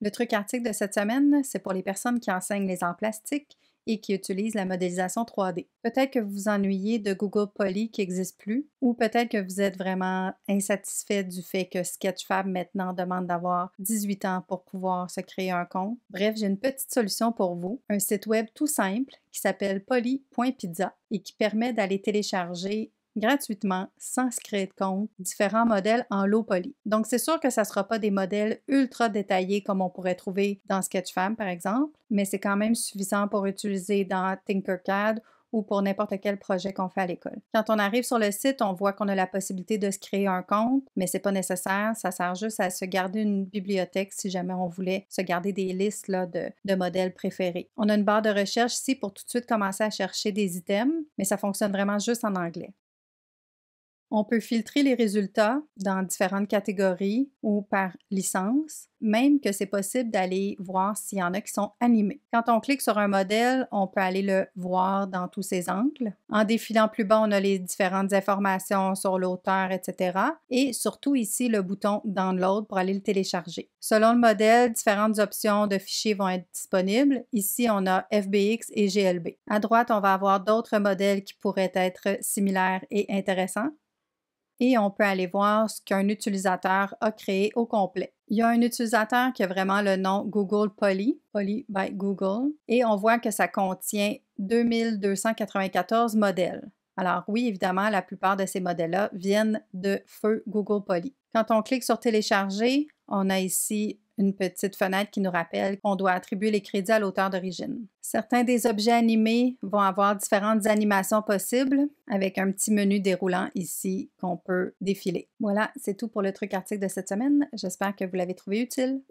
Le truc article de cette semaine, c'est pour les personnes qui enseignent les arts plastiques et qui utilisent la modélisation 3D. Peut-être que vous vous ennuyez de Google Poly qui n'existe plus, ou peut-être que vous êtes vraiment insatisfait du fait que Sketchfab maintenant demande d'avoir 18 ans pour pouvoir se créer un compte. Bref, j'ai une petite solution pour vous, un site web tout simple qui s'appelle poly.pizza et qui permet d'aller télécharger gratuitement, sans créer de compte, différents modèles en lot poly. Donc, c'est sûr que ça ne sera pas des modèles ultra détaillés comme on pourrait trouver dans Sketchfab, par exemple, mais c'est quand même suffisant pour utiliser dans Tinkercad ou pour n'importe quel projet qu'on fait à l'école. Quand on arrive sur le site, on voit qu'on a la possibilité de se créer un compte, mais c'est pas nécessaire. Ça sert juste à se garder une bibliothèque si jamais on voulait se garder des listes là, de, de, modèles préférés. On a une barre de recherche ici pour tout de suite commencer à chercher des items, mais ça fonctionne vraiment juste en anglais. On peut filtrer les résultats dans différentes catégories ou par licence, même que c'est possible d'aller voir s'il y en a qui sont animés. Quand on clique sur un modèle, on peut aller le voir dans tous ses angles. En défilant plus bas, on a les différentes informations sur l'auteur, etc. Et surtout ici, le bouton Download pour aller le télécharger. Selon le modèle, différentes options de fichiers vont être disponibles. Ici, on a FBX et GLB. À droite, on va avoir d'autres modèles qui pourraient être similaires et intéressants et on peut aller voir ce qu'un utilisateur a créé au complet. Il y a un utilisateur qui a vraiment le nom Google Poly, Poly by Google, et on voit que ça contient 2294 modèles. Alors oui, évidemment, la plupart de ces modèles-là viennent de feu Google Poly. Quand on clique sur télécharger, on a ici une petite fenêtre qui nous rappelle qu'on doit attribuer les crédits à l'auteur d'origine. Certains des objets animés vont avoir différentes animations possibles avec un petit menu déroulant ici qu'on peut défiler. Voilà, c'est tout pour le truc article de cette semaine. J'espère que vous l'avez trouvé utile.